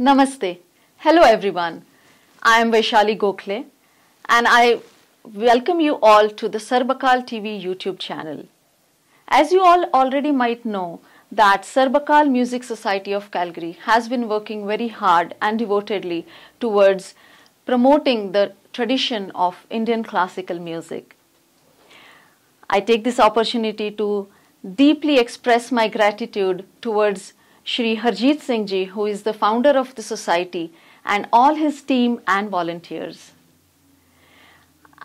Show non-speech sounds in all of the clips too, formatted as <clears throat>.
Namaste. Hello everyone. I am Vaishali Gokhale and I welcome you all to the Sarbakal TV YouTube channel. As you all already might know that Sarbakal Music Society of Calgary has been working very hard and devotedly towards promoting the tradition of Indian classical music. I take this opportunity to deeply express my gratitude towards Shri Harjeet Singh ji, who is the founder of the society, and all his team and volunteers.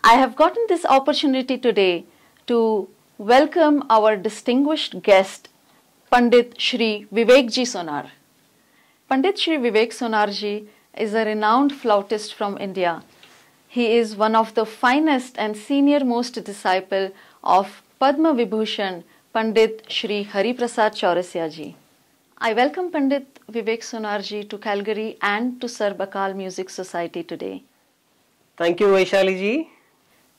I have gotten this opportunity today to welcome our distinguished guest, Pandit Shri Vivek ji Sonar. Pandit Shri Vivek Sonar ji is a renowned flautist from India. He is one of the finest and senior most disciple of Padma Vibhushan Pandit Shri Hari Prasad Chaurasia ji. I welcome Pandit Vivek Sonarji to Calgary and to Bakal Music Society today. Thank you, Vaishali ji.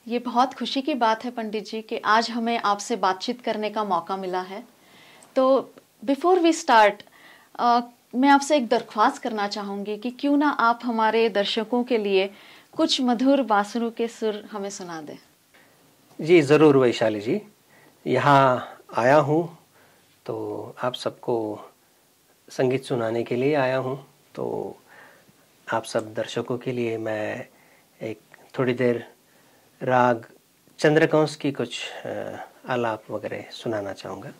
ये बहुत खुशी की बात है पंडित जी कि आज हमें आपसे बातचीत करने का मौका मिला है तो बिफोर वी स्टार्ट मैं आपसे एक दरख्वास्त करना चाहूँगी कि क्यों ना आप हमारे दर्शकों के लिए कुछ मधुर बांसुरों के सुर हमें सुना दें जी ज़रूर वैशाली जी यहाँ आया हूँ तो आप सबको संगीत सुनाने के लिए आया हूँ तो आप सब दर्शकों के लिए मैं एक थोड़ी देर राग चंद्रकंस की कुछ आलाप वगैरह सुनाना चाहूँगा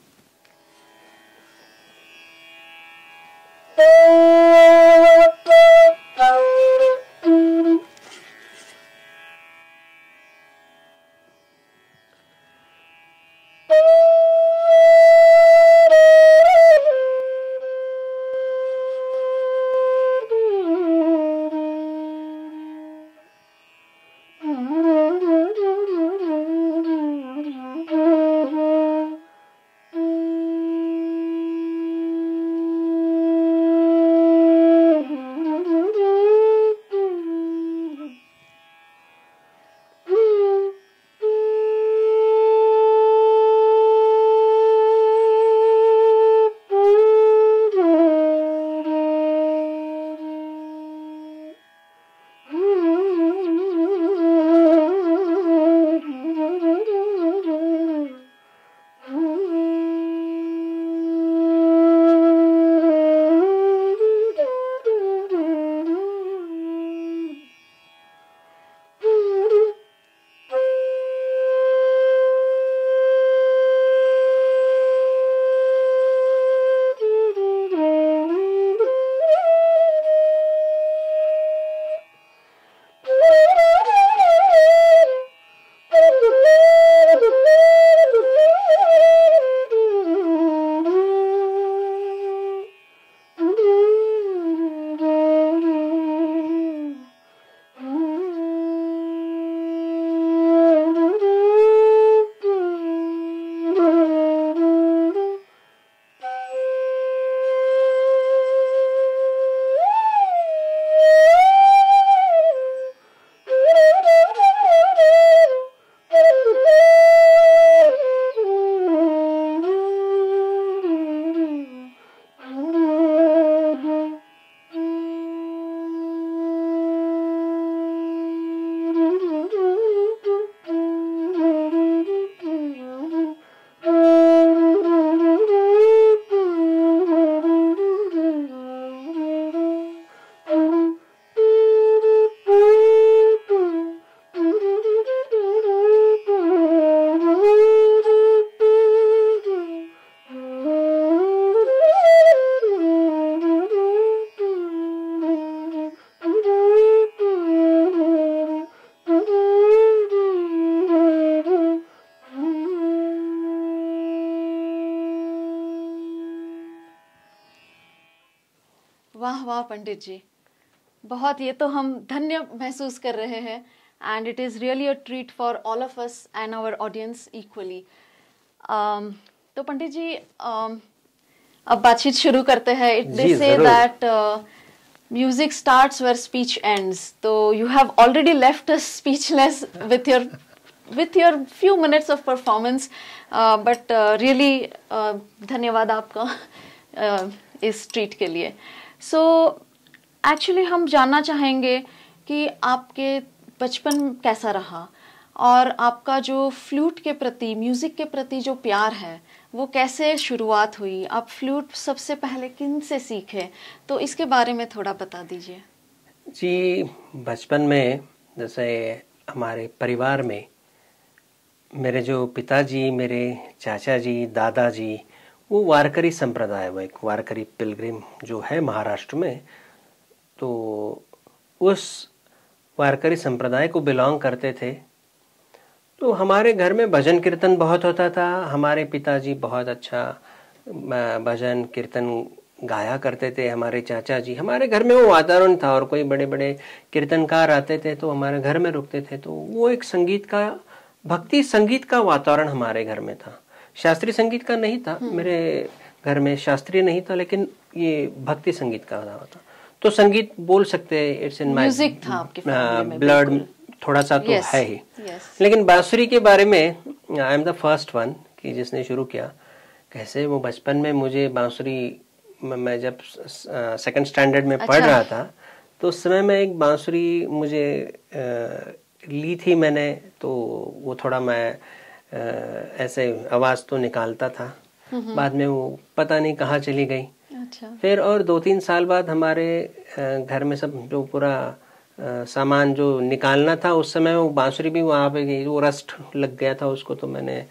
पंडित जी बहुत ये तो हम धन्य महसूस कर रहे हैं and it is really a treat for all of us and our audience equally तो पंडित जी um, अब बातचीत शुरू करते हैं it they say that music starts where speech ends तो you have already left speechless with your with your few minutes of performance but really धन्यवाद आपका uh, इस ट्रीट के लिए uh, सो so, एक्चुअली हम जानना चाहेंगे कि आपके बचपन कैसा रहा और आपका जो फ्लूट के प्रति म्यूज़िक के प्रति जो प्यार है वो कैसे शुरुआत हुई आप फ्लूट सबसे पहले किन से सीखे तो इसके बारे में थोड़ा बता दीजिए जी बचपन में जैसे हमारे परिवार में मेरे जो पिताजी मेरे चाचा जी दादा जी वो वारकरी संप्रदाय वो एक वारकरी पिलग्रिम जो है महाराष्ट्र में तो उस वारकरी संप्रदाय को बिलोंग करते थे तो हमारे घर में भजन कीर्तन बहुत होता था हमारे पिताजी बहुत अच्छा भजन कीर्तन गाया करते थे हमारे चाचा जी हमारे घर में वो वातावरण था और कोई बड़े बड़े कीर्तनकार आते थे तो हमारे घर में रुकते थे तो वो एक संगीत का भक्ति संगीत का वातावरण हमारे घर में था शास्त्रीय संगीत का नहीं था हम्म। मेरे घर में शास्त्रीय नहीं था लेकिन ये भक्ति संगीत का था तो संगीत बोल सकते हैं इट्स इन माय ब्लड थोड़ा सा तो yes, है ही yes. लेकिन बांसुरी के बारे में I am the first one कि जिसने शुरू किया कैसे वो बचपन में मुझे बांसुरी मैं जब सेकंड स्टैंडर्ड में पढ़ अच्छा। रहा था तो उस समय मैं एक बांसुरी मुझे आ, ली थी मैंने तो वो थोड़ा मैं ऐसे आवाज़ तो निकालता था हम्म हम्म। बाद में वो पता नहीं कहाँ चली गई अच्छा। फिर और दो तीन साल बाद हमारे घर में सब जो पूरा सामान जो निकालना था उस समय वो बांसुरी भी वहाँ पे गई वो रस्ट लग गया था उसको तो मैंने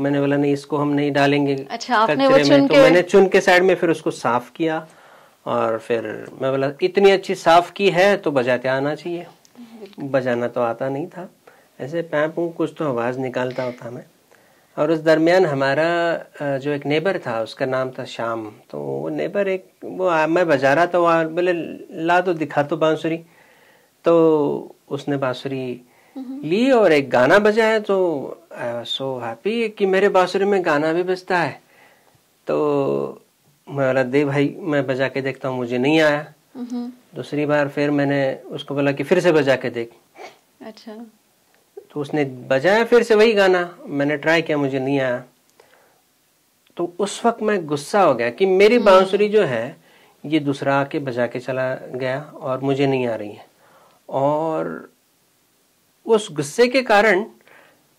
मैंने बोला नहीं इसको हम नहीं डालेंगे अच्छा, आपने वो चुन में तो मैंने चुन के साइड में फिर उसको साफ किया और फिर मैं बोला इतनी अच्छी साफ की है तो बजाते आना चाहिए बजाना तो आता नहीं था ऐसे पैंपू कुछ तो आवाज़ निकालता होता मैं और उस दरमियान हमारा जो एक नेबर था उसका नाम था शाम तो वो नेबर एक वो आ, मैं बजा रहा था वहाँ बोले ला तो दिखा तो बांसुरी तो उसने बांसुरी हम्म। ली और एक गाना बजाया तो सो हैप्पी कि मेरे बांसुरी में गाना भी बजता है तो मैं बोला दे भाई मैं बजा के देखता हूँ मुझे नहीं आया हम्म। दूसरी बार फिर मैंने उसको बोला कि फिर से बजा के देख अच्छा तो उसने बजाया फिर से वही गाना मैंने ट्राई किया मुझे नहीं आया तो उस वक्त मैं गुस्सा हो गया कि मेरी हम्म। बांसुरी जो है ये दूसरा आके बजा के चला गया और मुझे नहीं आ रही है और उस गुस्से के कारण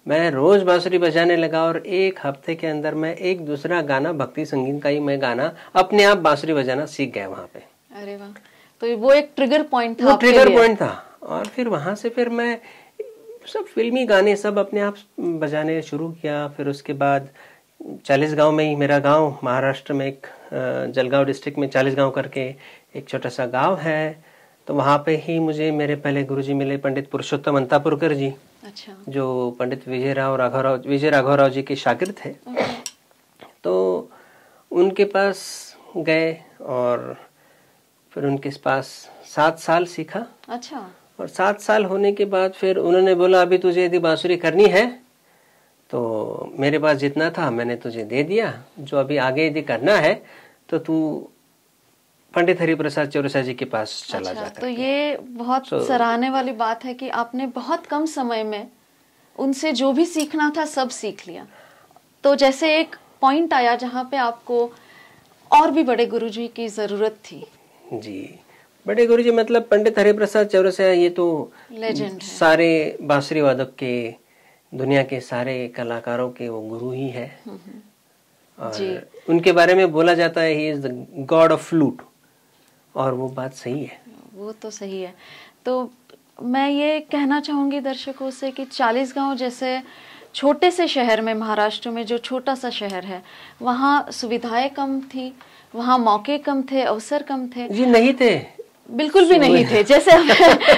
मैं रोज बांसुरी बजाने लगा और एक हफ्ते के अंदर मैं एक दूसरा गाना भक्ति संगीत का ही मैं गाना अपने आप बांसुरी बजाना सीख गया वहां पे अरे वाह तो वो एक ट्रिगर पॉइंट था वो ट्रिगर पॉइंट था और फिर वहां से फिर मैं सब फिल्मी गाने सब अपने आप बजाने शुरू किया फिर उसके बाद चालीस गांव में ही मेरा गांव महाराष्ट्र में एक जलगांव डिस्ट्रिक्ट में चालीस गांव करके एक छोटा सा गांव है तो वहाँ पे ही मुझे मेरे पहले गुरुजी मिले पंडित पुरुषोत्तम अंतापुरकर जी अच्छा। जो पंडित विजय राव राघवराव विजय राघवराव जी के शागिर थे तो उनके पास गए और फिर उनके पास सात साल सीखा अच्छा और सात साल होने के बाद फिर उन्होंने बोला अभी तुझे यदि बांसुरी करनी है तो मेरे पास जितना था मैंने तुझे दे दिया जो अभी आगे यदि करना है तो तू पंडित हरिप्रसाद चौरसा जी के पास चला अच्छा, जाता तो ये बहुत so, सराहने वाली बात है कि आपने बहुत कम समय में उनसे जो भी सीखना था सब सीख लिया तो जैसे एक पॉइंट आया जहाँ पे आपको और भी बड़े गुरु जी की जरूरत थी जी बड़े गुरु जी मतलब पंडित हरिप्रसाद चौरसिया ये तो लेजेंड सारे बांसुरी वादक के दुनिया के सारे कलाकारों के वो गुरु ही है हम्म, हम्म। और उनके बारे में बोला जाता है he is the god of flute और वो बात सही है वो तो सही है तो मैं ये कहना चाहूंगी दर्शकों से कि चालीस गांव जैसे छोटे से शहर में महाराष्ट्र में जो छोटा सा शहर है वहाँ सुविधाएं कम थी वहाँ मौके कम थे अवसर कम थे जी नहीं थे बिल्कुल भी नहीं थे जैसे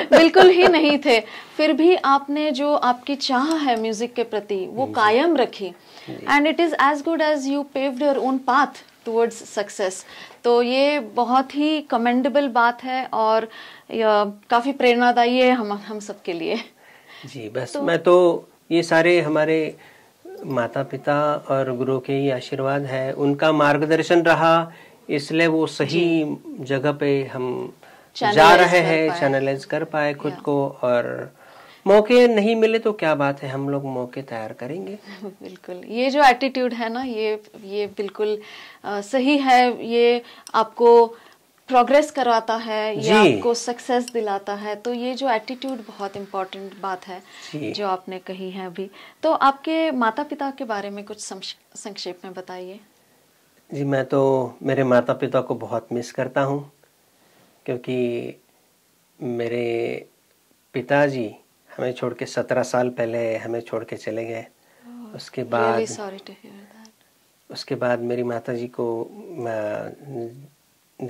<laughs> बिल्कुल ही नहीं थे फिर भी आपने जो आपकी चाह है म्यूजिक के प्रति वो कायम रखी and it is as good as you paved your own path towards success तो ये बहुत ही कमेंडेबल बात है और काफ़ी प्रेरणादायी है हम हम सब के लिए जी बस तो, मैं तो ये सारे हमारे माता पिता और गुरु के ही आशीर्वाद है उनका मार्गदर्शन रहा इसलिए वो सही जगह पे हम जा रहे हैं चैनलाइज कर पाए खुद को और मौके नहीं मिले तो क्या बात है हम लोग मौके तैयार करेंगे <laughs> बिल्कुल ये जो एटीट्यूड है ना ये ये बिल्कुल आ, सही है ये आपको प्रोग्रेस करवाता है ये आपको सक्सेस दिलाता है तो ये जो एटीट्यूड बहुत इम्पोर्टेंट बात है जो आपने कही है अभी तो आपके माता पिता के बारे में कुछ संक्षेप में बताइए जी मैं तो मेरे माता पिता को बहुत मिस करता हूँ क्योंकि मेरे पिताजी हमें छोड़ के सत्रह साल पहले हमें छोड़ के चले गए oh, उसके बाद उसके बाद मेरी माता जी को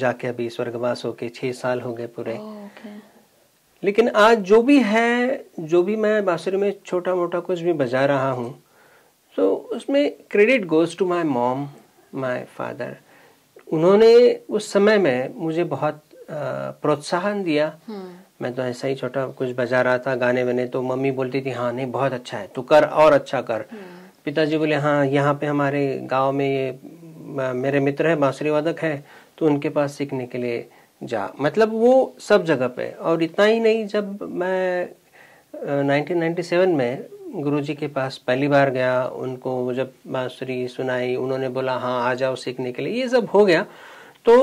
जाके अभी स्वर्गवास होके छः साल हो गए पूरे oh, लेकिन आज जो भी है जो भी मैं बांसुरी में छोटा मोटा कुछ भी बजा रहा हूँ तो उसमें credit goes to my mom my father उन्होंने उस समय में मुझे बहुत प्रोत्साहन दिया हम्म। मैं तो ऐसा ही छोटा कुछ बजा रहा था गाने वाने तो मम्मी बोलती थी हाँ नहीं बहुत अच्छा है तू कर और अच्छा कर हम्म। पिताजी बोले हाँ यहाँ पे हमारे गांव में ये मेरे मित्र है बांसुरी वादक है तो उनके पास सीखने के लिए जा मतलब वो सब जगह पे और इतना ही नहीं जब मैं 1997 में गुरुजी के पास पहली बार गया उनको जब बांसुरी सुनाई उन्होंने बोला हाँ आ जाओ सीखने के लिए ये सब हो गया तो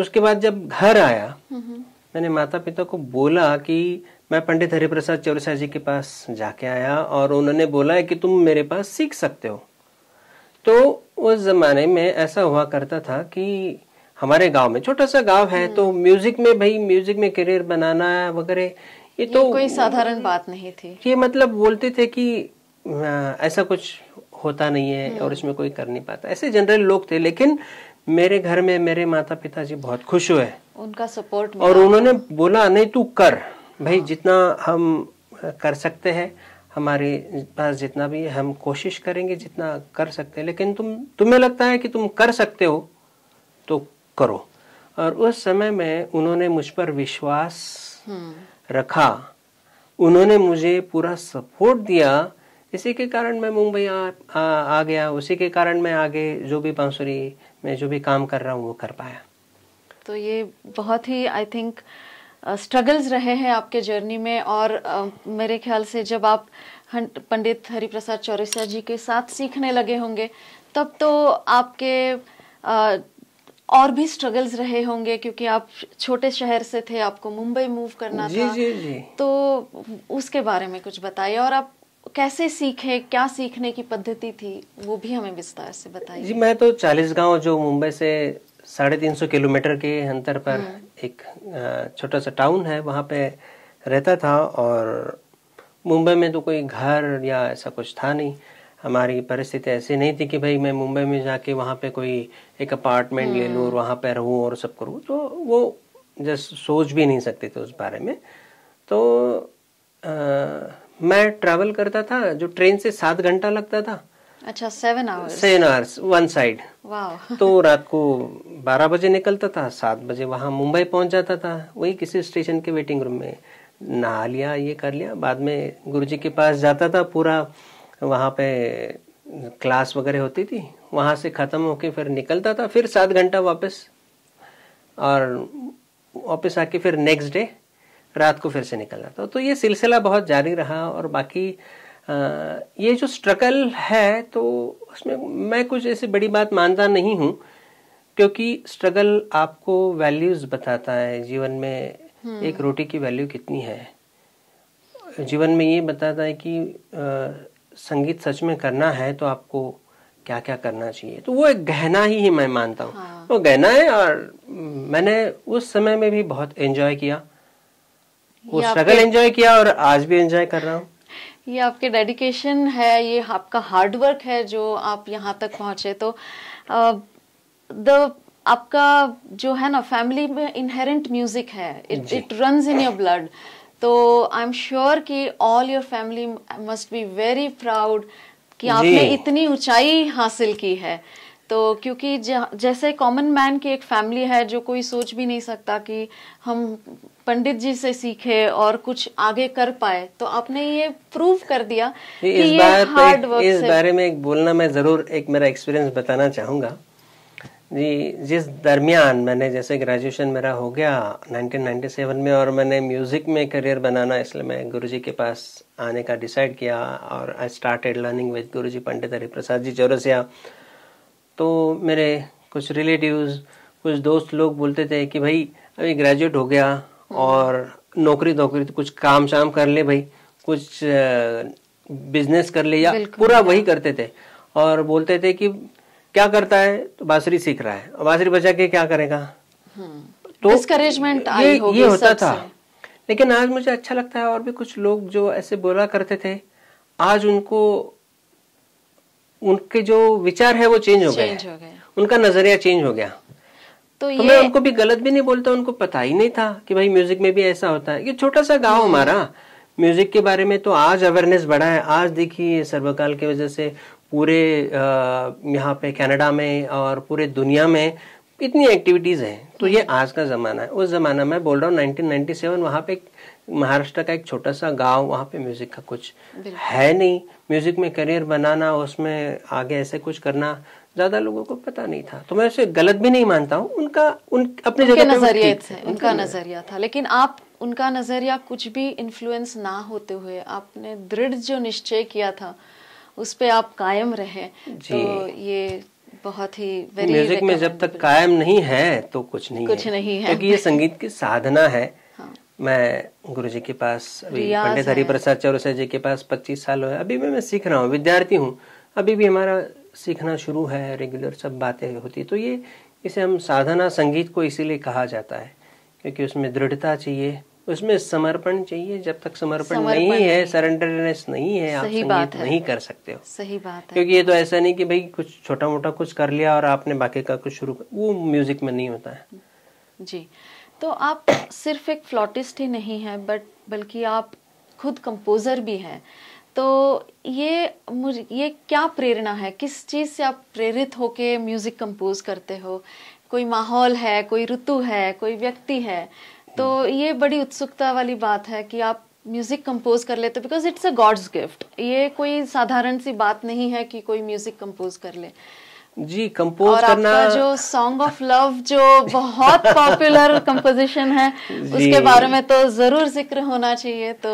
उसके बाद जब घर आया मैंने माता पिता को बोला कि मैं पंडित हरिप्रसाद चौरसा जी के पास जाके आया और उन्होंने बोला है कि तुम मेरे पास सीख सकते हो तो उस जमाने में ऐसा हुआ करता था कि हमारे गांव में छोटा सा गांव है तो हम्म। म्यूजिक में भाई म्यूजिक में करियर बनाना वगैरह ये तो कोई साधारण बात नहीं थी ये मतलब बोलते थे कि ऐसा कुछ होता नहीं है और हम्म। इसमें कोई कर नहीं पाता ऐसे जनरल लोग थे लेकिन मेरे घर में मेरे माता पिताजी बहुत खुश हुए उनका सपोर्ट और उन्होंने बोला नहीं तू कर भाई हाँ। जितना हम कर सकते हैं हमारे पास जितना भी हम कोशिश करेंगे जितना कर सकते हैं लेकिन तुम तुम्हें लगता है कि तुम कर सकते हो तो करो और उस समय में उन्होंने मुझ पर विश्वास हम्म। रखा उन्होंने मुझे पूरा सपोर्ट दिया इसी के कारण मैं मुंबई आ, आ, आ गया उसी के कारण मैं आगे जो भी बांसुरी मैं जो भी काम कर रहा हूँ वो कर पाया तो ये बहुत ही आई थिंक स्ट्रगल्स रहे हैं आपके जर्नी में और uh, मेरे ख्याल से जब आप पंडित हरिप्रसाद चौरसिया जी के साथ सीखने लगे होंगे तब तो आपके uh, और भी स्ट्रगल्स रहे होंगे क्योंकि आप छोटे शहर से थे आपको मुंबई मूव करना जी, था जी, जी. तो उसके बारे में कुछ बताइए और आप कैसे सीखे क्या सीखने की पद्धति थी वो भी हमें विस्तार से बताइए जी मैं तो चालीस गांव जो मुंबई से साढ़े तीन सौ किलोमीटर के अंतर पर हम्म। एक छोटा सा टाउन है वहाँ पे रहता था और मुंबई में तो कोई घर या ऐसा कुछ था नहीं हमारी परिस्थिति ऐसी नहीं थी कि भाई मैं मुंबई में जाके वहाँ पे कोई एक अपार्टमेंट ले लूँ और हम्म। वहाँ पे रहूँ और सब करूँ तो वो जस्ट सोच भी नहीं सकते थे उस बारे में तो आ, मैं ट्रेवल करता था जो ट्रेन से सात घंटा लगता था अच्छा seven hours seven hours one side तो रात को बारह बजे निकलता था सात बजे वहाँ मुंबई पहुंच जाता था वही किसी स्टेशन के वेटिंग रूम में नहा लिया ये कर लिया बाद में गुरुजी के पास जाता था पूरा वहाँ पे क्लास वगैरह होती थी वहाँ से ख़त्म होके फिर निकलता था फिर सात घंटा वापस और वापस आके फिर नेक्स्ट डे रात को फिर से निकल जाता तो ये सिलसिला बहुत जारी रहा और बाकी आ, ये जो स्ट्रगल है तो उसमें मैं कुछ ऐसी बड़ी बात मानता नहीं हूँ क्योंकि स्ट्रगल आपको वैल्यूज़ बताता है जीवन में हम्म। एक रोटी की वैल्यू कितनी है जीवन में ये बताता है कि आ, संगीत सच में करना है तो आपको क्या क्या करना चाहिए तो वो एक गहना ही, ही मैं मानता हूँ हाँ। वो गहना है और मैंने उस समय में भी बहुत एंजॉय किया वो स्ट्रगल एंजॉय किया और आज भी एंजॉय कर रहा हूँ ये आपके डेडिकेशन है ये आपका हार्ड वर्क है जो आप यहाँ तक पहुँचे तो द आपका जो है ना फैमिली में इनहेरेंट म्यूजिक है it it runs in your blood तो आई एम श्योर कि all your family must be very proud कि आपने इतनी ऊंचाई हासिल की है तो क्योंकि जैसे कॉमन मैन की एक फैमिली है जो कोई सोच भी नहीं सकता कि हम पंडित जी से सीखे और कुछ आगे कर पाए तो आपने ये प्रूव कर दिया कि इस ये हार्ड वर्क इस बारे में एक बोलना मैं ज़रूर एक मेरा एक्सपीरियंस बताना चाहूंगा जी जिस दरमियान मैंने जैसे ग्रेजुएशन मेरा हो गया 1997 में और मैंने म्यूज़िक में करियर बनाना इसलिए मैं गुरुजी के पास आने का डिसाइड किया और I started learning with guruji Pandit Hariprasad ji Chaurasia तो मेरे कुछ रिलेटिव्स कुछ दोस्त लोग बोलते थे कि भाई अभी ग्रेजुएट हो गया और नौकरी नौकरी तो कुछ काम शाम कर ले भाई कुछ बिजनेस कर ले या पूरा वही करते थे और बोलते थे कि क्या करता है तो बासुरी सीख रहा है और बचा के क्या करेगा हम्म। तो डिस्करेजमेंट ये, ये होता था लेकिन आज मुझे अच्छा लगता है और भी कुछ लोग जो ऐसे बोला करते थे आज उनको उनके जो विचार है वो चेंज हो गए उनका नजरिया चेंज हो गया तो, तो मैं उनको भी गलत भी नहीं बोलता उनको पता ही नहीं था कि भाई म्यूजिक में भी ऐसा होता है ये छोटा सा गांव हम्म। हमारा म्यूजिक के बारे में तो आज अवेयरनेस बढ़ा है आज देखिए सर्वकाल की वजह से पूरे यहाँ पे कनाडा में और पूरे दुनिया में इतनी एक्टिविटीज हैं तो ये हम्म। आज का जमाना है उस जमाना में बोल रहा हूँ नाइनटीन सेवन वहाँ पे महाराष्ट्र का एक छोटा सा गांव वहाँ पे म्यूजिक का कुछ है नहीं म्यूजिक में करियर बनाना उसमें आगे ऐसे कुछ करना ज्यादा लोगों को पता नहीं था तो मैं उसे गलत भी नहीं मानता हूँ उनका उन अपने जगह नजरिए थे उनका नजरिया था लेकिन आप उनका नजरिया कुछ भी इन्फ्लुएंस ना होते हुए आपने दृढ़ जो निश्चय किया था उस पर आप कायम रहे तो ये बहुत ही म्यूजिक में जब तक कायम नहीं है तो कुछ नहीं कुछ है। नहीं है क्योंकि ये संगीत की साधना है मैं गुरु जी के पास अभी पंडित हरिप्रसाद चौरसा जी के पास पच्चीस साल हो अभी भी मैं सीख रहा हूँ विद्यार्थी हूँ अभी भी हमारा सीखना शुरू है रेगुलर सब बातें होती तो ये इसे हम साधना संगीत को इसीलिए कहा जाता है क्योंकि उसमें दृढ़ता चाहिए उसमें समर्पण चाहिए जब तक समर्पण, नहीं, नहीं है सरेंडरनेस नहीं है आप संगीत है। नहीं कर सकते हो सही बात है क्योंकि ये तो ऐसा नहीं कि भाई कुछ छोटा मोटा कुछ कर लिया और आपने बाकी का कुछ शुरू कर वो म्यूजिक में नहीं होता है जी तो आप सिर्फ एक फ्लॉटिस्ट ही नहीं हैं बट बल्कि आप खुद कंपोज़र भी हैं तो ये मुझे ये क्या प्रेरणा है किस चीज़ से आप प्रेरित होके म्यूज़िक कंपोज करते हो कोई माहौल है कोई ऋतु है कोई व्यक्ति है तो ये बड़ी उत्सुकता वाली बात है कि आप म्यूज़िक कंपोज कर लेते because it's a god's gift ये कोई साधारण सी बात नहीं है कि कोई म्यूज़िक कंपोज कर ले जी कंपोज करना जो सॉन्ग ऑफ लव जो बहुत पॉपुलर कंपोजिशन है <laughs> उसके बारे में तो जरूर जिक्र होना चाहिए तो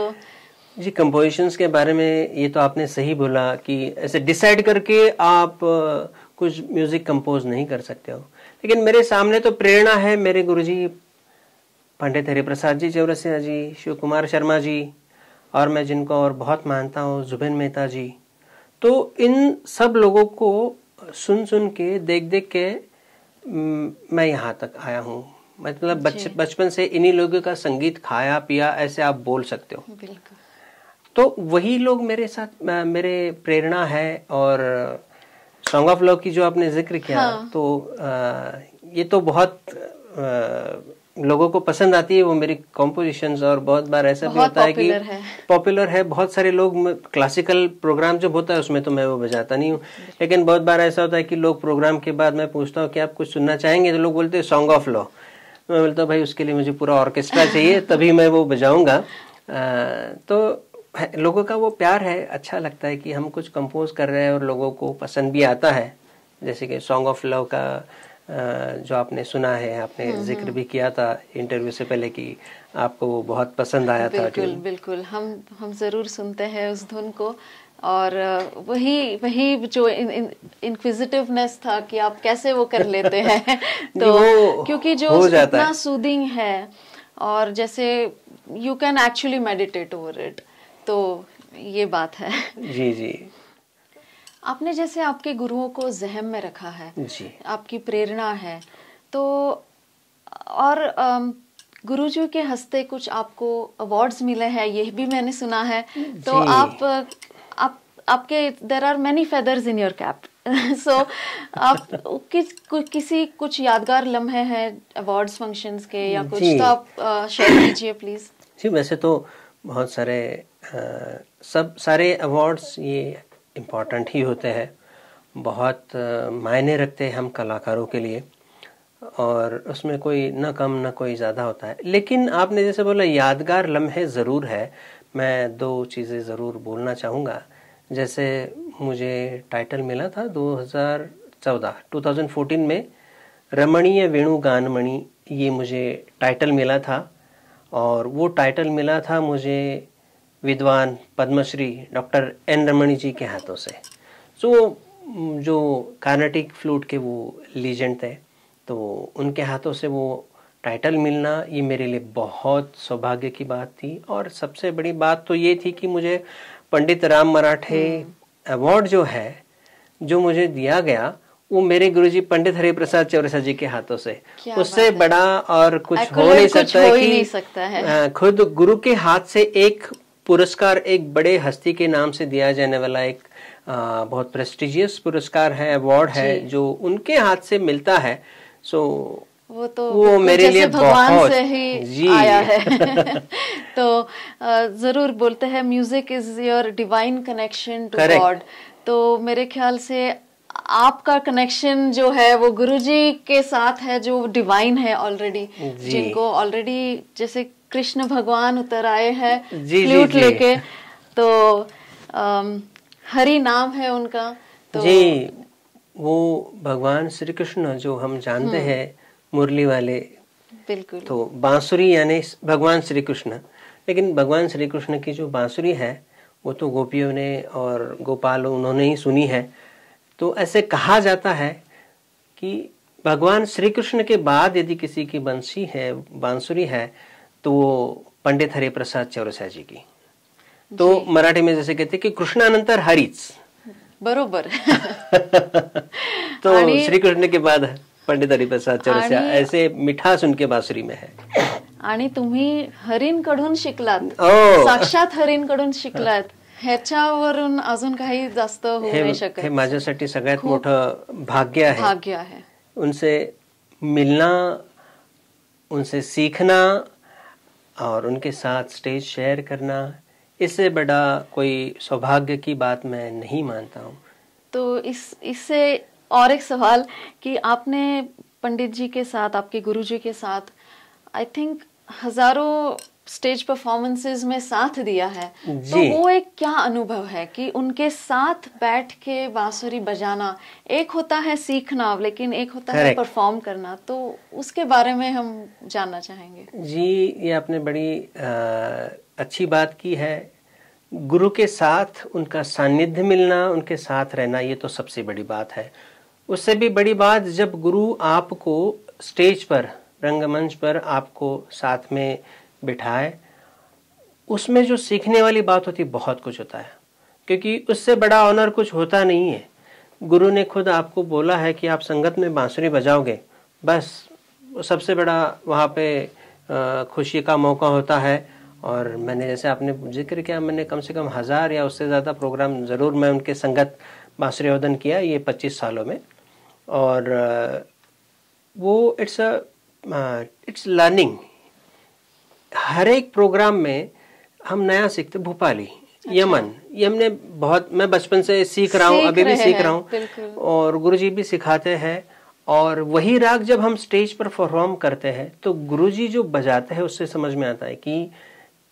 जी कंपोजिशंस के बारे में ये तो आपने सही बोला कि ऐसे डिसाइड करके आप कुछ म्यूजिक कंपोज नहीं कर सकते हो लेकिन मेरे सामने तो प्रेरणा है मेरे गुरुजी पंडित हरिप्रसाद जी चौरसिया जी शिव कुमार शर्मा जी और मैं जिनको और बहुत मानता हूँ जुबिन मेहता जी तो इन सब लोगों को सुन सुन के देख देख के मैं यहाँ तक आया हूँ मतलब बचपन से इन्हीं लोगों का संगीत खाया पिया ऐसे आप बोल सकते हो तो वही लोग मेरे साथ मेरे प्रेरणा है और सॉन्ग ऑफ लव की जो आपने जिक्र किया हाँ। तो आ, ये तो बहुत आ, लोगों को पसंद आती है वो मेरी कॉम्पोजिशन और बहुत बार ऐसा बहुत भी होता है कि पॉपुलर है बहुत सारे लोग क्लासिकल प्रोग्राम जब होता है उसमें तो मैं वो बजाता नहीं हूँ लेकिन बहुत बार ऐसा होता है कि लोग प्रोग्राम के बाद मैं पूछता हूँ कि आप कुछ सुनना चाहेंगे तो लोग बोलते हैं सॉन्ग ऑफ लॉ मैं बोलता हूँ भाई उसके लिए मुझे पूरा ऑर्केस्ट्रा <laughs> चाहिए तभी मैं वो बजाऊंगा तो लोगों का वो प्यार है अच्छा लगता है कि हम कुछ कंपोज कर रहे हैं और लोगों को पसंद भी आता है जैसे कि सॉन्ग ऑफ लव का जो आपने सुना है आपने हम्म, जिक्र हम्म। भी किया था इंटरव्यू से पहले कि आपको वो बहुत पसंद आया बिल्कुल, था बिल्कुल बिल्कुल हम हम ज़रूर सुनते हैं उस धुन को और वही वही जो इनक्विजिटिवनेस इन, था कि आप कैसे वो कर लेते हैं <laughs> तो क्योंकि जो इतना सूदिंग है और जैसे you can actually meditate over it तो ये बात है जी जी आपने जैसे आपके गुरुओं को जहम में रखा है जी आपकी प्रेरणा है तो और गुरुजी के हस्ते कुछ आपको अवार्ड्स मिले हैं ये भी मैंने सुना है तो आप आप आपके there are many feathers in your cap so आप किस कु, किसी कुछ यादगार लम्हे हैं अवार्ड्स फंक्शंस के या कुछ तो आप शेयर कीजिए प्लीज़ जी वैसे तो बहुत सारे आ, सब सारे अवार्ड्स ये इम्पॉर्टेंट ही होते हैं बहुत मायने रखते हैं हम कलाकारों के लिए और उसमें कोई न कम ना कोई ज़्यादा होता है लेकिन आपने जैसे बोला यादगार लम्हे ज़रूर है मैं दो चीज़ें ज़रूर बोलना चाहूँगा जैसे मुझे टाइटल मिला था 2014 2014 में रमणीय वेणु गानमणि ये मुझे टाइटल मिला था और वो टाइटल मिला था मुझे विद्वान पद्मश्री डॉक्टर एन रमणी जी के हाथों से सो so, जो कार्नेटिक फ्लूट के वो लीजेंड थे तो उनके हाथों से वो टाइटल मिलना ये मेरे लिए बहुत सौभाग्य की बात थी और सबसे बड़ी बात तो ये थी कि मुझे पंडित राम मराठे हम्म। अवार्ड जो है जो मुझे दिया गया वो मेरे गुरुजी पंडित हरिप्रसाद चौरसा जी के हाथों से उससे बड़ा और कुछ हो नहीं सकता नहीं सकता है। खुद गुरु के हाथ से एक पुरस्कार एक बड़े हस्ती के नाम से दिया जाने वाला एक आ, बहुत प्रेस्टिजियस पुरस्कार है अवार्ड है जो उनके हाथ से मिलता है सो वो तो वो मेरे लिए भगवान से ही आया है <laughs> तो जरूर बोलते हैं music is your divine connection to god तो मेरे ख्याल से आपका कनेक्शन जो है वो गुरुजी के साथ है जो डिवाइन है ऑलरेडी जिनको ऑलरेडी जैसे कृष्ण भगवान उतर आए हैं फ्लूट लेके तो हरि नाम है उनका तो जी वो भगवान श्री कृष्ण जो हम जानते हम्म। हैं मुरली वाले बिल्कुल तो बांसुरी यानी भगवान श्री कृष्ण लेकिन भगवान श्री कृष्ण की जो बांसुरी है वो तो गोपियों ने और गोपाल उन्होंने ही सुनी है तो ऐसे कहा जाता है कि भगवान श्री कृष्ण के बाद यदि किसी की बंसी है बांसुरी है तो पंडित हरिप्रसाद चौरसिया जी की तो मराठी में जैसे कहते कि कृष्णानंतर हरीच बरोबर <laughs> तो श्री कृष्ण के बाद पंडित हरिप्रसाद चौरसिया ऐसे मिठास उनके बासुरी में है आणि तुम्ही हरींकडून शिकलात साक्षात हरींकडून शिकलात ह्याच्यावरून अजून काही जास्त होऊ हे माझ्यासाठी सगळ्यात मोठं भाग्य आहे भाग्य आहे उनसे मिलना उनसे सीखना और उनके साथ स्टेज शेयर करना इससे बड़ा कोई सौभाग्य की बात मैं नहीं मानता हूँ तो इस इससे और एक सवाल कि आपने पंडित जी के साथ आपके गुरु जी के साथ आई थिंक हज़ारों स्टेज परफॉर्मेंसेस में साथ दिया है तो वो एक क्या अनुभव है कि उनके साथ बैठ के बांसुरी बजाना एक होता है सीखना लेकिन एक होता है परफॉर्म करना तो उसके बारे में हम जानना चाहेंगे जी ये आपने बड़ी आ, अच्छी बात की है गुरु के साथ उनका सानिध्य मिलना उनके साथ रहना ये तो सबसे बड़ी बात है उससे भी बड़ी बात जब गुरु आपको स्टेज पर रंगमंच पर आपको साथ में बिठाएं उसमें जो सीखने वाली बात होती बहुत कुछ होता है क्योंकि उससे बड़ा ऑनर कुछ होता नहीं है गुरु ने खुद आपको बोला है कि आप संगत में बांसुरी बजाओगे बस सबसे बड़ा वहाँ पे खुशी का मौका होता है और मैंने जैसे आपने जिक्र किया मैंने कम से कम हज़ार या उससे ज़्यादा प्रोग्राम ज़रूर मैं उनके संगत बांसुरी वदन किया ये पच्चीस सालों में और वो इट्स अ इट्स लर्निंग हर एक प्रोग्राम में हम नया सीखते भोपाली अच्छा। यमन यमन बहुत मैं बचपन से सीख रहा हूँ अभी भी सीख रहा हूँ और गुरुजी भी सिखाते हैं और वही राग जब हम स्टेज पर परफॉर्म करते हैं तो गुरुजी जो बजाते हैं उससे समझ में आता है कि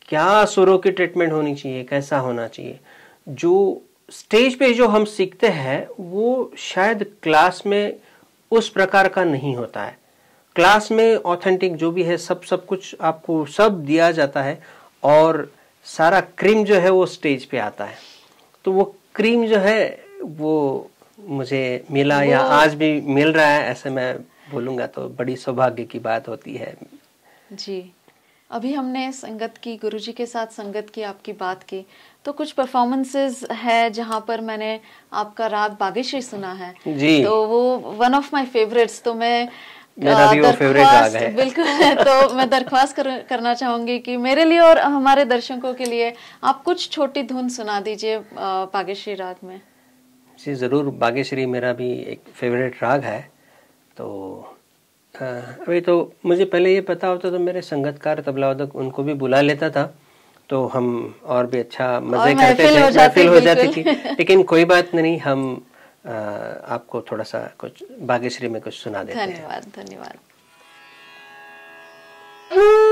क्या सुरों की ट्रीटमेंट होनी चाहिए कैसा होना चाहिए जो स्टेज पे जो हम सीखते हैं वो शायद क्लास में उस प्रकार का नहीं होता है क्लास में ऑथेंटिक जो भी है सब सब कुछ आपको सब दिया जाता है और सारा क्रीम जो है वो स्टेज पे आता है तो वो क्रीम जो है वो मुझे मिला या आज भी मिल रहा है ऐसे मैं बोलूंगा तो बड़ी सौभाग्य की बात होती है जी अभी हमने संगत की गुरुजी के साथ संगत की आपकी बात की तो कुछ परफॉर्मेंसेस है जहाँ पर मैंने आपका राग बागेश्वरी सुना है जी तो वो वन ऑफ माय फेवरेट्स तो मैं मेरा भी वो फेवरेट राग है बिल्कुल तो मैं दरख्वास्त कर, करना चाहूंगी कि मेरे लिए और हमारे दर्शकों के लिए आप कुछ छोटी धुन सुना दीजिए बागेश्वरी राग में जी ज़रूर बागेश्वरी मेरा भी एक फेवरेट राग है तो अभी तो मुझे पहले ये पता होता तो मेरे संगतकार तबला वादक उनको भी बुला लेता था तो हम और भी अच्छा मजे करते थे महफिल हो जाती थी लेकिन कोई बात नहीं हम आपको थोड़ा सा कुछ बागेश्वरी में कुछ सुना देते धन्यवाद धन्यवाद mm.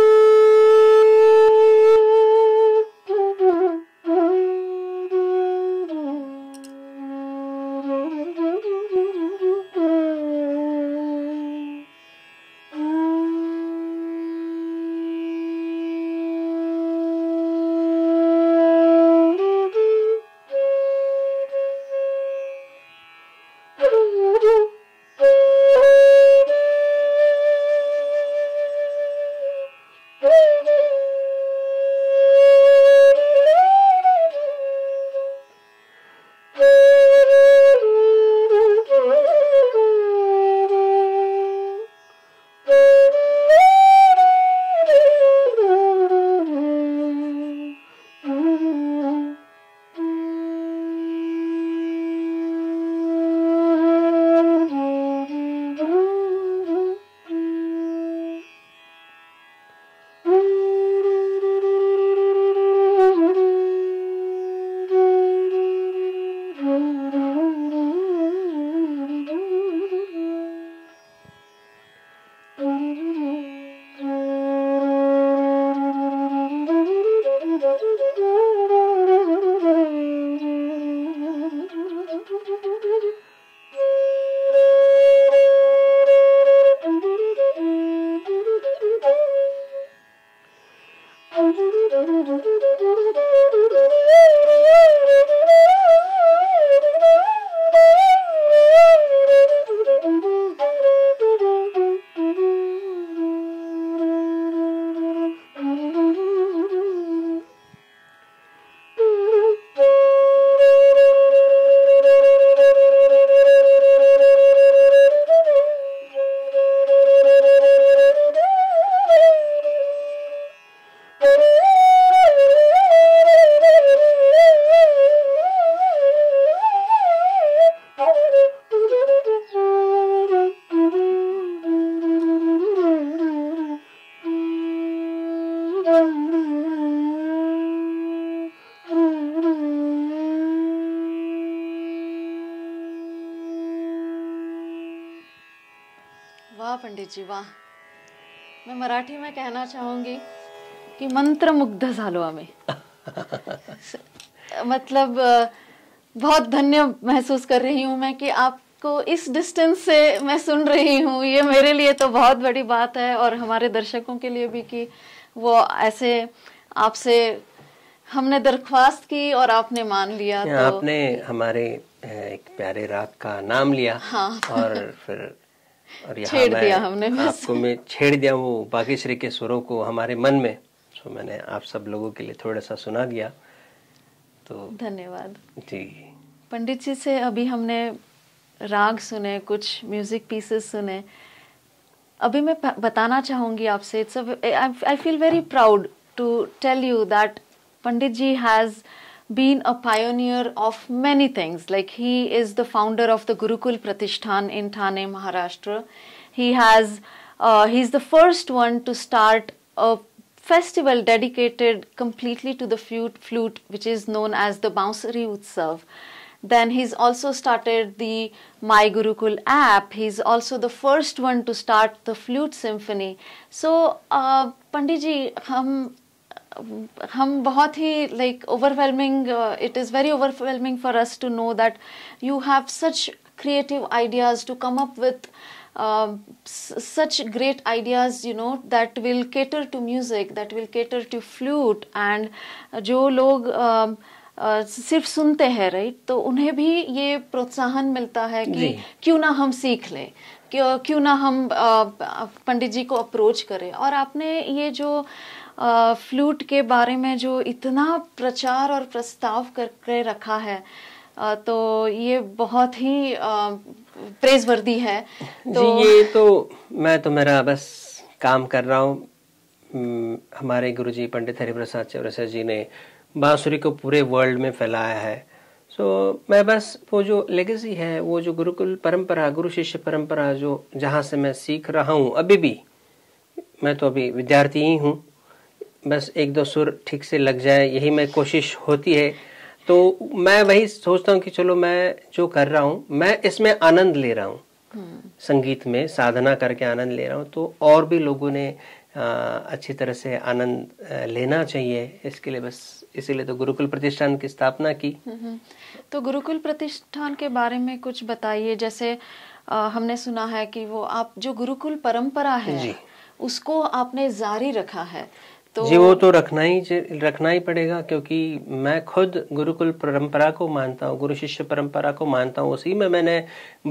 वाह पंडित जी वाह मैं मराठी में कहना चाहूंगी कि मंत्र मुग्ध झालो हमें <laughs> मतलब बहुत धन्य महसूस कर रही हूं मैं कि आपको इस डिस्टेंस से मैं सुन रही हूं ये मेरे लिए तो बहुत बड़ी बात है और हमारे दर्शकों के लिए भी कि वो ऐसे आपसे हमने दरख्वास्त की और आपने मान लिया तो... आपने हमारे एक प्यारे राग का नाम लिया हाँ। और फिर और यहाँ दिया हमने आपको मैं छेड़ दिया वो बाकी श्री के स्वरों को हमारे मन में तो मैंने आप सब लोगों के लिए थोड़ा सा सुना दिया तो धन्यवाद जी पंडित जी से अभी हमने राग सुने कुछ म्यूजिक पीसेस सुने अभी मैं बताना चाहूंगी आपसे it's I feel very proud to tell you that Pandit ji has been a pioneer of many things. Like he is the founder of the Gurukul Pratishthan in Thane, Maharashtra. He has, uh, he's the first one to start a festival dedicated completely to the flute, flute which is known as the Bounsari Utsav. Then he's also started the My Gurukul app. He's also the first one to start the flute symphony. So, uh, Pandiji, um, हम बहुत ही like overwhelming it is very overwhelming for us to know that you have such creative ideas to come up with such great ideas you know that will cater to music that will cater to flute and जो लोग uh, Uh, सिर्फ सुनते हैं right तो उन्हें भी ये प्रोत्साहन मिलता है कि क्यों ना हम सीख लें क्यों क्यों ना हम uh, पंडित जी को अप्रोच करें और आपने ये जो फ्लूट के बारे में जो इतना प्रचार और प्रस्ताव करके रखा है तो ये बहुत ही प्रेजवर्दी है तो जी ये तो मैं तो मेरा बस काम कर रहा हूँ हम्म, हमारे गुरुजी पंडित हरिप्रसाद चौरसा जी ने बांसुरी को पूरे वर्ल्ड में फैलाया है सो so, मैं बस वो जो लेगेसी है वो जो गुरुकुल परंपरा गुरु शिष्य परंपरा जो जहाँ से मैं सीख रहा हूँ अभी भी मैं तो अभी विद्यार्थी ही हूँ बस एक दो सुर ठीक से लग जाए यही मैं कोशिश होती है तो मैं वही सोचता हूँ कि चलो मैं जो कर रहा हूँ मैं इसमें आनंद ले रहा हूँ हम्म। संगीत में साधना करके आनंद ले रहा हूँ तो और भी लोगों ने अच्छी तरह से आनंद लेना चाहिए इसके लिए बस इसीलिए तो गुरुकुल प्रतिष्ठान की स्थापना की हम्म। तो गुरुकुल प्रतिष्ठान के बारे में कुछ बताइए जैसे आ, हमने सुना है कि वो आप जो गुरुकुल परंपरा है उसको आपने जारी रखा है तो जी वो तो रखना ही रखना ही पड़ेगा क्योंकि मैं खुद गुरुकुल परंपरा को मानता हूँ गुरु शिष्य परंपरा को मानता हूँ उसी में मैंने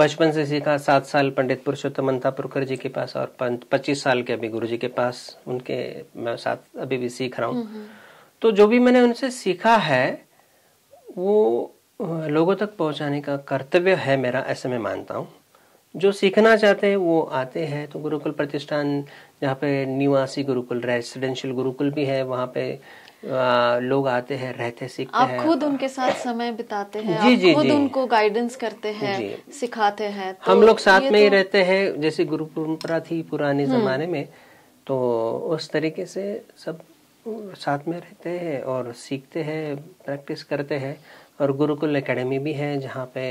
बचपन से सीखा सात साल पंडित पुरुषोत्तम अंतापुरकर जी के पास और पच्चीस साल के अभी गुरु जी के पास उनके मैं साथ अभी भी सीख रहा हूँ हम्म, हम्म। तो जो भी मैंने उनसे सीखा है वो लोगों तक पहुँचाने का कर्तव्य है मेरा ऐसे मैं मानता हूँ जो सीखना चाहते हैं वो आते हैं तो गुरुकुल प्रतिष्ठान यहाँ पे निवासी गुरुकुल रेसिडेंशियल गुरुकुल भी है वहाँ पे आ, लोग आते हैं रहते सीखते आप हैं आप खुद उनके साथ समय बिताते हैं जी जी खुद जी उनको गाइडेंस करते हैं सिखाते हैं तो हम लोग साथ में ही तो... रहते हैं जैसे गुरु परंपरा थी पुराने हम्म। जमाने में तो उस तरीके से सब साथ में रहते हैं और सीखते हैं प्रैक्टिस करते हैं और गुरुकुल एकेडमी भी है जहाँ पे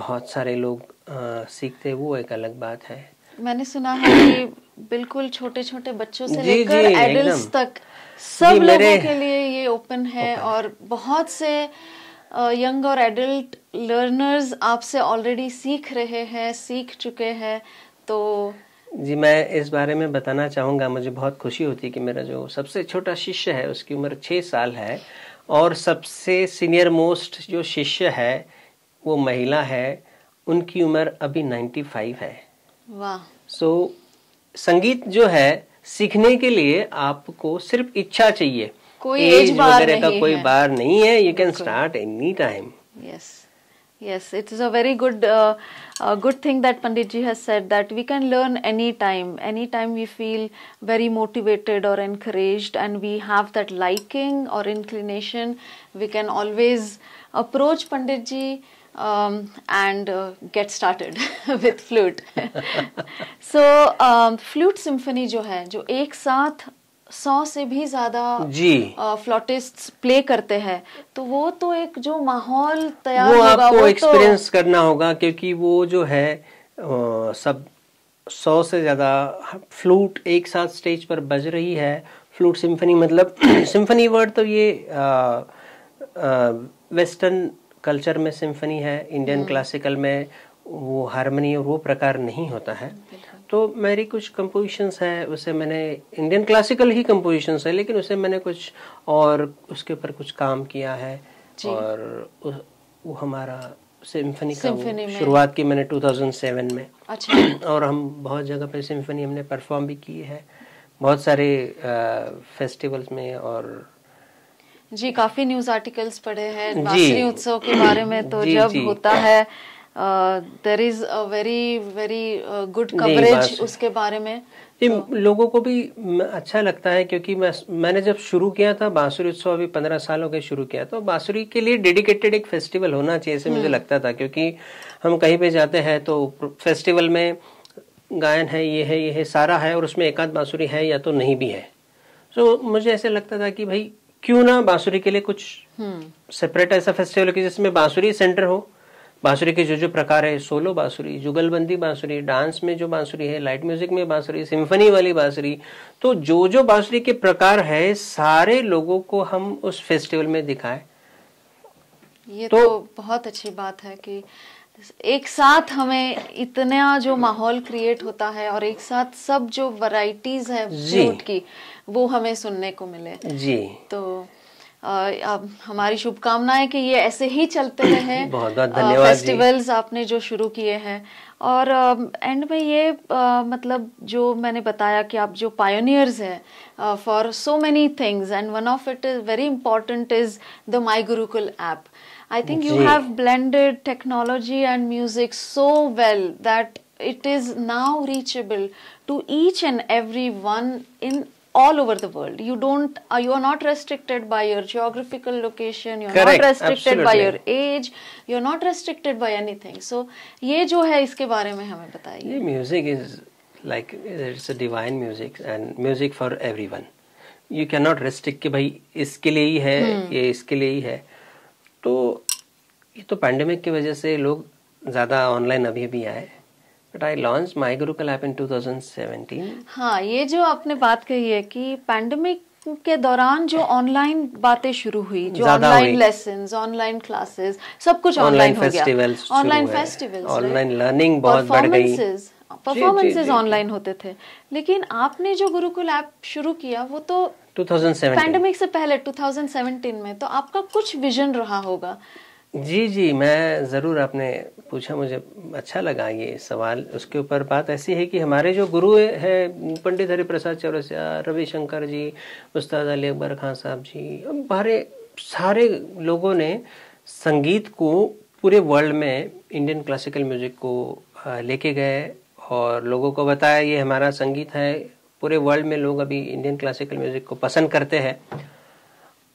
बहुत सारे लोग आ, सीखते वो एक अलग बात है मैंने सुना है कि बिल्कुल छोटे छोटे बच्चों से लेकर एडल्ट तक सब लोगों के लिए ये ओपन है ओपन। और बहुत से यंग और एडल्ट लर्नर्स आपसे ऑलरेडी सीख रहे हैं सीख चुके हैं तो जी मैं इस बारे में बताना चाहूँगा मुझे बहुत खुशी होती है कि मेरा जो सबसे छोटा शिष्य है उसकी उम्र छः साल है और सबसे सीनियर मोस्ट जो शिष्य है वो महिला है उनकी उम्र अभी नाइन्टी फाइव है वाह सो so, संगीत जो है सीखने के लिए आपको सिर्फ इच्छा चाहिए कोई एज वगैरह का कोई बार नहीं है you can start any time yes yes it is a very good uh, uh, good thing that pandit ji has said that we can learn any time any time we feel very motivated or encouraged and we have that liking or inclination we can always approach pandit ji um, and uh, get started <laughs> with flute. <laughs> so um, flute symphony जो है जो एक साथ सौ से भी ज्यादा जी फ्लोटिस्ट uh, play करते हैं तो वो तो एक जो माहौल तैयार वो होगा, आपको एक्सपीरियंस तो... करना होगा क्योंकि वो जो है आ, uh, सब सौ से ज्यादा फ्लूट एक साथ स्टेज पर बज रही है फ्लूट सिम्फनी मतलब सिम्फनी <clears throat> वर्ड तो ये वेस्टर्न uh, कल्चर में सिम्फनी है इंडियन हम्म। क्लासिकल में वो हारमोनी वो प्रकार नहीं होता है तो मेरी कुछ कंपोजिशंस है उसे मैंने इंडियन क्लासिकल ही कंपोजिशंस है लेकिन उसे मैंने कुछ और उसके ऊपर कुछ काम किया है और वो हमारा सिम्फनी का शुरुआत की मैंने 2007 में अच्छा <clears throat> और हम बहुत जगह पे सिम्फनी हमने परफॉर्म भी की है बहुत सारे फेस्टिवल्स में और जी काफी न्यूज आर्टिकल्स पढ़े हैं बासरी उत्सव के बारे में तो जी, जब जी. होता है there is a very very good coverage उसके बारे में तो, लोगों को भी अच्छा लगता है क्योंकि मैं मैंने जब शुरू किया था बांसुरी उत्सव अभी पंद्रह सालों के शुरू किया तो बांसुरी के लिए डेडिकेटेड एक फेस्टिवल होना चाहिए ऐसे मुझे हम्म। लगता था क्योंकि हम कहीं पे जाते हैं तो फेस्टिवल में गायन है ये है ये है सारा है और उसमें एकाध बांसुरी है या तो नहीं भी है तो मुझे ऐसे लगता था कि भाई क्यों ना बांसुरी के लिए कुछ सेपरेट हम्म। ऐसा फेस्टिवल की जिसमें बांसुरी सेंटर हो बांसुरी के जो जो प्रकार है सोलो बांसुरी जुगलबंदी बांसुरी डांस में जो बांसुरी है लाइट म्यूजिक में बांसुरी सिम्फनी वाली बांसुरी तो जो जो बांसुरी के प्रकार है सारे लोगों को हम उस फेस्टिवल में दिखाएं ये तो, तो बहुत अच्छी बात है कि एक साथ हमें इतना जो माहौल क्रिएट होता है और एक साथ सब जो वैरायटीज है फ्रूट की वो हमें सुनने को मिले जी तो अब हमारी शुभकामनाएं कि ये ऐसे ही चलते रहे <coughs> बहुत बहुत धन्यवाद फेस्टिवल्स आपने जो शुरू किए हैं और एंड में ये आ, मतलब जो मैंने बताया कि आप जो पायोनियर्स हैं for so many things and one of it is very important is the my Gurukul app I think you have blended technology and music so well that it is now reachable to each and every one in all over the world you don't uh, you are not restricted by your geographical location you are not restricted Absolutely. by your age you are not restricted by anything so ye jo hai iske bare mein hame bataiye ये music is like it's a divine music and music for everyone you cannot restrict ki bhai iske liye hi hai hmm. ye iske liye hi hai to ये तो pandemic की वजह से लोग ज़्यादा online अभी अभी आए but I launch my app in 2017 हाँ ये जो आपने बात कही है कि पैंडमिक के दौरान जो ऑनलाइन बातें शुरू हुई जो ऑनलाइन लेसन ऑनलाइन क्लासेस सब कुछ ऑनलाइन हो गया ऑनलाइन फेस्टिवल्स ऑनलाइन लर्निंग बहुत बढ़ गई परफॉर्मेंसेज ऑनलाइन होते थे लेकिन आपने जो गुरुकुल ऐप शुरू किया वो तो 2017 पैंडेमिक से पहले 2017 में तो आपका कुछ विजन रहा होगा जी जी मैं ज़रूर आपने पूछा मुझे अच्छा लगा ये सवाल उसके ऊपर बात ऐसी है कि हमारे जो गुरु है पंडित हरिप्रसाद चौरसिया रविशंकर जी उस्ताद अली अकबर खान साहब जी हमारे सारे लोगों ने संगीत को पूरे वर्ल्ड में इंडियन क्लासिकल म्यूजिक को लेके गए और लोगों को बताया ये हमारा संगीत है पूरे वर्ल्ड में लोग अभी इंडियन क्लासिकल म्यूजिक को पसंद करते हैं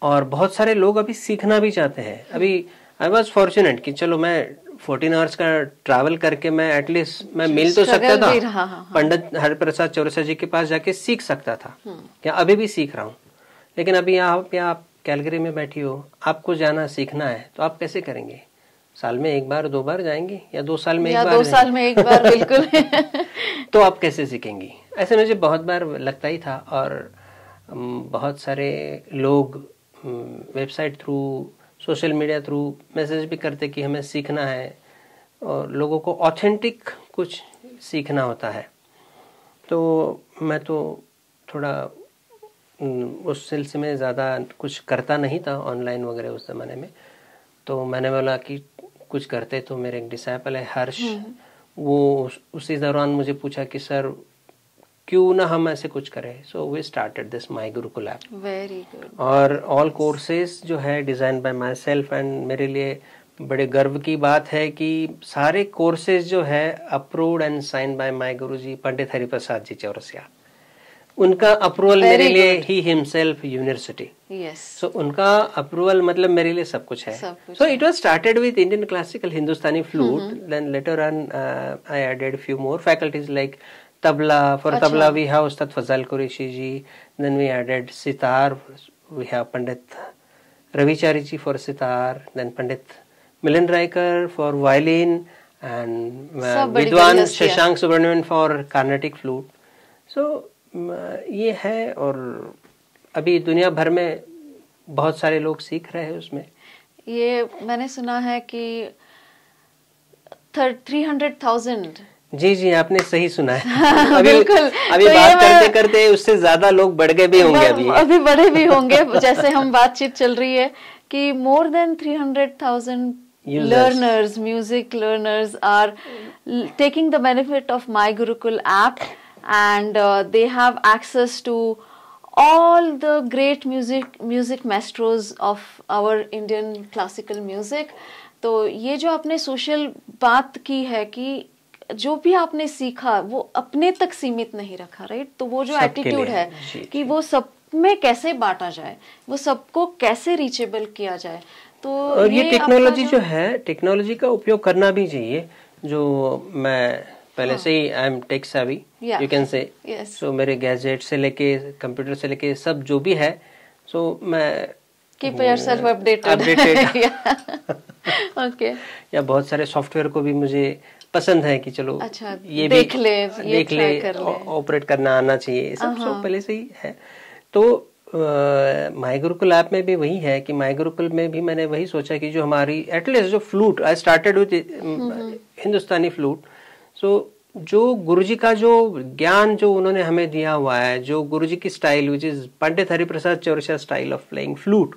और बहुत सारे लोग अभी सीखना भी चाहते हैं अभी आई वॉज फॉर्चुनेट कि चलो मैं फोर्टीन आवर्स का ट्रैवल करके मैं एटलीस्ट मैं मिल तो सकता था हाँ, हाँ। पंडित हरिप्रसाद चौरसा जी के पास जाके सीख सकता था हम्म। क्या अभी भी सीख रहा हूँ लेकिन अभी आप या आप कैलगरी में बैठी हो आपको जाना सीखना है तो आप कैसे करेंगे साल में एक बार दो बार जाएंगे या दो साल में या एक बार दो साल में एक बार <laughs> बिल्कुल तो आप कैसे सीखेंगी ऐसे मुझे बहुत बार लगता ही था और बहुत सारे लोग website through social media through message भी करते कि हमें सीखना है और लोगों को ऑथेंटिक कुछ सीखना होता है तो मैं तो थोड़ा उस सिलसिले में ज़्यादा कुछ करता नहीं था ऑनलाइन वगैरह उस ज़माने में तो मैंने बोला कि कुछ करते तो मेरे एक डिसाइपल है हर्ष हम्म। वो उसी दौरान मुझे पूछा कि सर क्यों ना हम ऐसे कुछ करें so we started this my Gurukul app very good और ऑल कोर्सेज जो है design by myself and मेरे लिए बड़े गर्व की बात है कि सारे कोर्सेज जो है approved and sign by my ji Pandit Hariprasad ji Chaurasia उनका अप्रूवल मेरे लिए ही हिमसेल्फ यूनिवर्सिटी सो उनका अप्रूवल मतलब मेरे लिए सब कुछ है so it was started with Indian classical Hindustani flute then later on I added few more faculties like tabla. For Achha. tabla, we have Ustad Fazal Qureshi ji. Then we added sitar. We have Pandit Ravichari ji for sitar. Then Pandit Milan Raikar for violin. And uh, Vidwan Shashank Subramanian for Carnatic flute. So, ये है और अभी दुनिया भर में बहुत सारे लोग सीख रहे हैं उसमें ये मैंने सुना है कि थ्री हंड्रेड थाउजेंड जी जी आपने सही सुना है <laughs> हाँ, अभी बिल्कुल अभी तो बात करते करते उससे ज्यादा लोग बढ़ गए भी होंगे अभी अभी बढ़े भी होंगे जैसे हम बातचीत चल रही है कि more than three hundred thousand learners music learners are taking the benefit of my Gurukul app and they have access to all the great music music maestros of our Indian classical music तो ये जो आपने social बात की है कि जो भी आपने सीखा वो अपने तक सीमित नहीं रखा राइट तो वो जो एटीट्यूड है कि वो सब में कैसे बांटा जाए वो सबको कैसे रीचेबल किया जाए तो और ये, ये टेक्नोलॉजी जो है टेक्नोलॉजी का उपयोग करना भी चाहिए जो मैं पहले हाँ। से ही I am tech savvy you can say so मेरे गैजेट से लेके कंप्यूटर से लेके सब जो भी है सो so, मैं keep yourself updated updated okay या बहुत सारे सॉफ्टवेयर को भी मुझे पसंद है कि चलो अच्छा, ये देख ले ये देख ले ऑपरेट करना आना चाहिए सब सब तो हाँ। पहले से ही है तो माय गुरुकुल ऐप में भी वही है कि माय गुरुकुल में भी मैंने वही सोचा कि जो हमारी एटलीस्ट जो flute I started with Hindustani flute so जो गुरुजी का जो ज्ञान जो उन्होंने हमें दिया हुआ है जो गुरुजी की style which is Pandit Hariprasad Chaurasia style of playing flute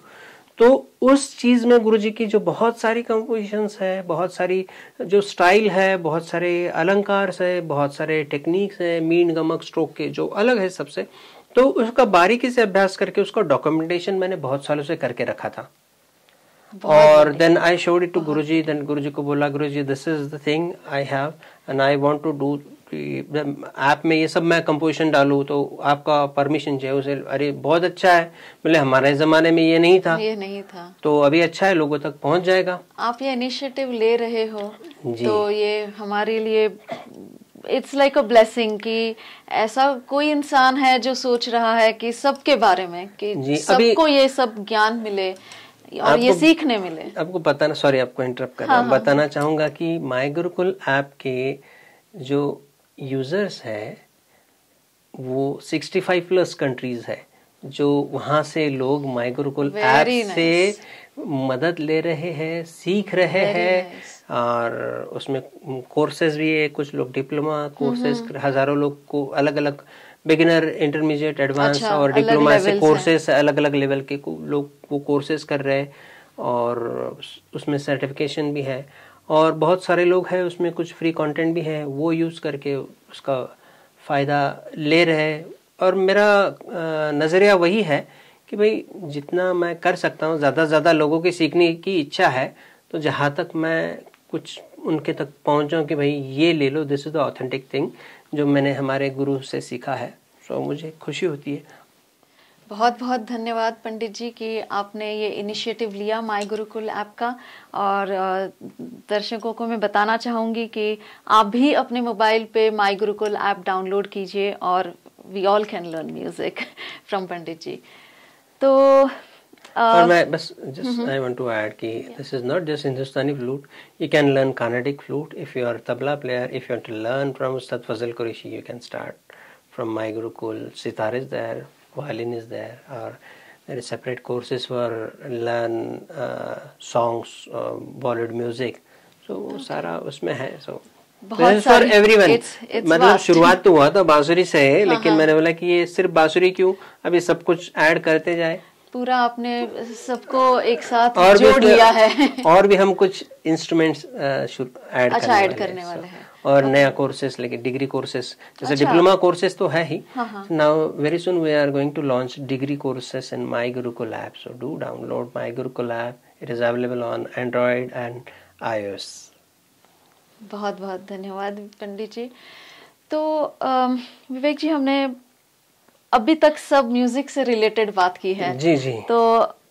तो उस चीज़ में गुरु जी की जो बहुत सारी कंपोजिशंस है बहुत सारी जो स्टाइल है बहुत सारे अलंकार है बहुत सारे टेक्निक्स है मीन गमक स्ट्रोक के जो अलग है सबसे तो उसका बारीकी से अभ्यास करके उसका डॉक्यूमेंटेशन मैंने बहुत सालों से करके रखा था और then I showed it to guruji then guruji को बोला guruji this is the thing I have and I want to do कि ऐप में ये सब मैं कंपोजिशन डालूँ तो आपका परमिशन चाहिए उसे अरे बहुत अच्छा है मतलब हमारे ज़माने में ये नहीं था ये नहीं था तो अभी अच्छा है लोगों तक पहुँच जाएगा आप ये इनिशिएटिव ले रहे हो तो ये हमारे लिए इट्स लाइक अ ब्लेसिंग कि ऐसा कोई इंसान है जो सोच रहा है कि सबके बारे में कि सबको ये सब ज्ञान मिले और ये सीखने मिले आपको बताना सॉरी आपको इंटरप्ट कर रहा बताना चाहूंगा कि माई गुरुकुल ऐप के जो यूज़र्स है वो 65 प्लस कंट्रीज़ है जो वहाँ से लोग माइक्रोकोल ऐप nice. से मदद ले रहे हैं सीख रहे हैं nice. और उसमें कोर्सेज भी है कुछ लोग डिप्लोमा कोर्सेज mm-hmm. हजारों लोग को अच्छा, अलग अलग बिगिनर इंटरमीडिएट एडवांस और डिप्लोमा से कोर्सेज अलग अलग लेवल के लोग वो कोर्सेज कर रहे हैं और उसमें सर्टिफिकेशन भी है और बहुत सारे लोग हैं उसमें कुछ फ्री कंटेंट भी हैं वो यूज़ करके उसका फ़ायदा ले रहे और मेरा नज़रिया वही है कि भाई जितना मैं कर सकता हूँ ज़्यादा से ज़्यादा लोगों की सीखने की इच्छा है तो जहाँ तक मैं कुछ उनके तक पहुँच जाऊँ कि भाई ये ले लो this is the authentic thing जो मैंने हमारे गुरु से सीखा है सो तो so, मुझे खुशी होती है बहुत बहुत धन्यवाद पंडित जी कि आपने ये इनिशिएटिव लिया माय गुरुकुल ऐप का और दर्शकों को मैं बताना चाहूँगी कि आप भी अपने मोबाइल पे माय गुरुकुल ऐप डाउनलोड कीजिए और we all can learn music from Pandit ji तो और मैं बस just I want to add कि this is not just Hindustani flute you can learn flute if you are tabla player if you want to learn from Ustad Fazal Qureshi you can start violin is there or there is separate courses for learn uh, songs uh, Bollywood music so वो सारा उसमें है so for every one मतलब शुरुआत तो हुआ था बांसुरी से है हाँ, लेकिन हाँ। मैंने बोला कि ये सिर्फ बांसुरी क्यों अभी सब कुछ ऐड करते जाए पूरा आपने सबको एक साथ और जोड़ तो लिया है और भी हम कुछ इंस्ट्रूमेंट्स uh, ऐड अच्छा ऐड करने वाले हैं और okay. नया कोर्सेस लेके डिग्री कोर्सेस जैसे अच्छा। डिप्लोमा कोर्सेस तो है ही now very soon we are going to launch degree courses in my guru co lab so do download my guru co lab it is available on Android and I बहुत बहुत धन्यवाद पंडित जी तो विवेक जी हमने अभी तक सब म्यूजिक से रिलेटेड बात की है जी जी तो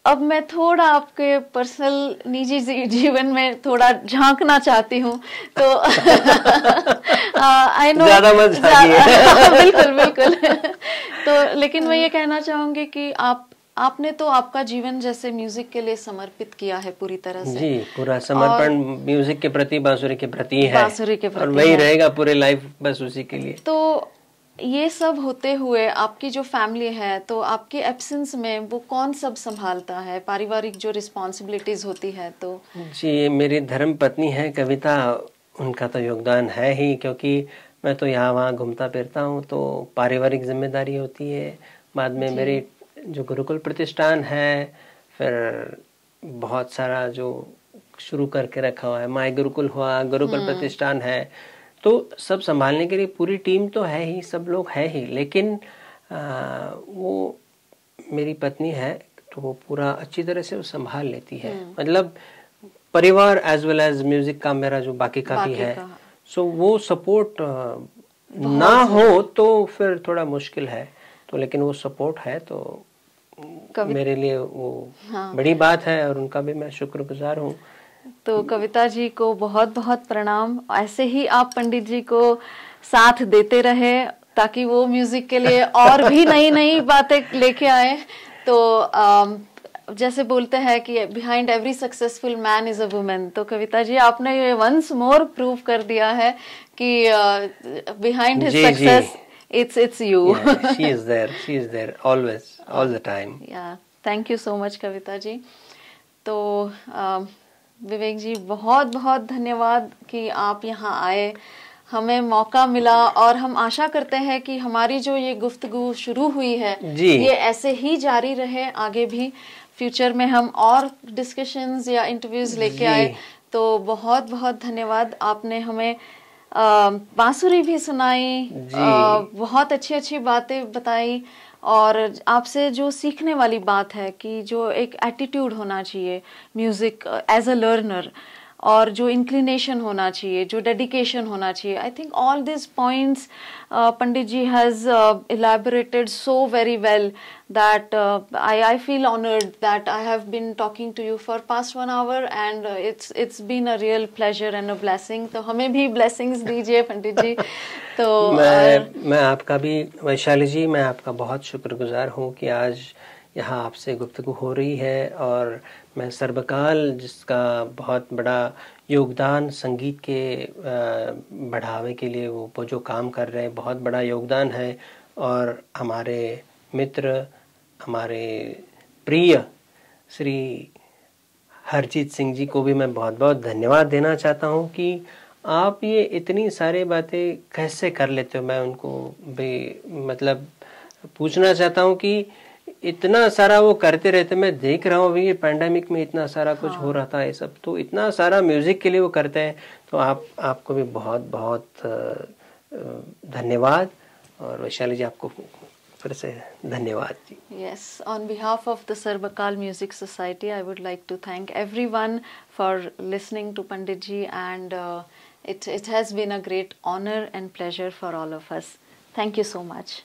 अब मैं थोड़ा आपके पर्सनल निजी जीवन में थोड़ा झांकना चाहती हूँ तो <laughs> आई नो <laughs> बिल्कुल बिल्कुल तो लेकिन मैं ये कहना चाहूंगी कि आप आपने तो आपका जीवन जैसे म्यूजिक के लिए समर्पित किया है पूरी तरह से जी पूरा समर्पण म्यूजिक के प्रति बांसुरी के प्रति है बांसुरी के प्रति और वही रहेगा पूरे लाइफ बस उसी के लिए तो ये सब होते हुए आपकी जो फैमिली है तो आपके एब्सेंस में वो कौन सब संभालता है पारिवारिक जो रिस्पॉन्सिबिलिटीज होती है तो जी मेरी धर्म पत्नी है कविता उनका तो योगदान है ही क्योंकि मैं तो यहाँ वहाँ घूमता फिरता हूँ तो पारिवारिक जिम्मेदारी होती है बाद में मेरे जो गुरुकुल प्रतिष्ठान है फिर बहुत सारा जो शुरू करके रखा हुआ है माई गुरुकुल हुआ गुरुकुल हम्म। प्रतिष्ठान है तो सब संभालने के लिए पूरी टीम तो है ही सब लोग है ही लेकिन आ, वो मेरी पत्नी है तो वो पूरा अच्छी तरह से वो संभाल लेती है हम्म। मतलब परिवार एज वेल एज म्यूजिक का मेरा जो बाकी का बाकी भी है सो वो सपोर्ट ना हो तो फिर थोड़ा मुश्किल है तो लेकिन वो सपोर्ट है तो मेरे लिए वो हाँ। बड़ी बात है और उनका भी मैं शुक्रगुजार हूँ तो कविता जी को बहुत बहुत प्रणाम ऐसे ही आप पंडित जी को साथ देते रहे ताकि वो म्यूजिक के लिए और भी नई नई बातें लेके आए तो जैसे बोलते हैं कि behind every successful man is a women तो कविता जी आपने ये वंस मोर प्रूव कर दिया है कि behind his success it's it's you she is there she is there always all the time या thank you so much Kavita ji तो uh, विवेक जी बहुत बहुत धन्यवाद कि आप यहाँ आए हमें मौका मिला और हम आशा करते हैं कि हमारी जो ये गुफ्तगु शुरू हुई है जी। ये ऐसे ही जारी रहे आगे भी फ्यूचर में हम और डिस्कशंस या इंटरव्यूज लेके आए तो बहुत बहुत धन्यवाद आपने हमें बांसुरी भी सुनाई बहुत अच्छी अच्छी बातें बताई और आपसे जो सीखने वाली बात है कि जो एक एटीट्यूड होना चाहिए म्यूज़िक एज अ लर्नर और जो इंक्लिनेशन होना चाहिए जो डेडिकेशन होना चाहिए I think all this points Pandit ji has elaborated so very well that I I feel honoured that I have been talking to you for past one hour and it's it's been a real pleasure and a blessing तो हमें भी blessings दीजिए पंडित जी तो <laughs> मैं और... Uh, मैं आपका भी वैशाली जी मैं आपका बहुत शुक्रगुजार हूँ कि आज यहाँ आपसे गुप्तगु हो रही है और मैं सर्वकाल जिसका बहुत बड़ा योगदान संगीत के बढ़ावे के लिए वो वो जो काम कर रहे हैं बहुत बड़ा योगदान है और हमारे मित्र हमारे प्रिय श्री हरजीत सिंह जी को भी मैं बहुत बहुत धन्यवाद देना चाहता हूँ कि आप ये इतनी सारी बातें कैसे कर लेते हो मैं उनको भी मतलब पूछना चाहता हूँ कि इतना सारा वो करते रहते मैं देख रहा हूँ अभी ये पैंडेमिक में इतना सारा कुछ हाँ। हो रहा था ये सब तो इतना सारा म्यूजिक के लिए वो करते हैं तो आप आपको भी बहुत बहुत धन्यवाद और वैशाली जी आपको फिर से धन्यवाद ji yes on behalf of the Sarvakal music society I would like to thank everyone for listening to Pandit ji and it it has been a great honour and pleasure for all of us thank you so much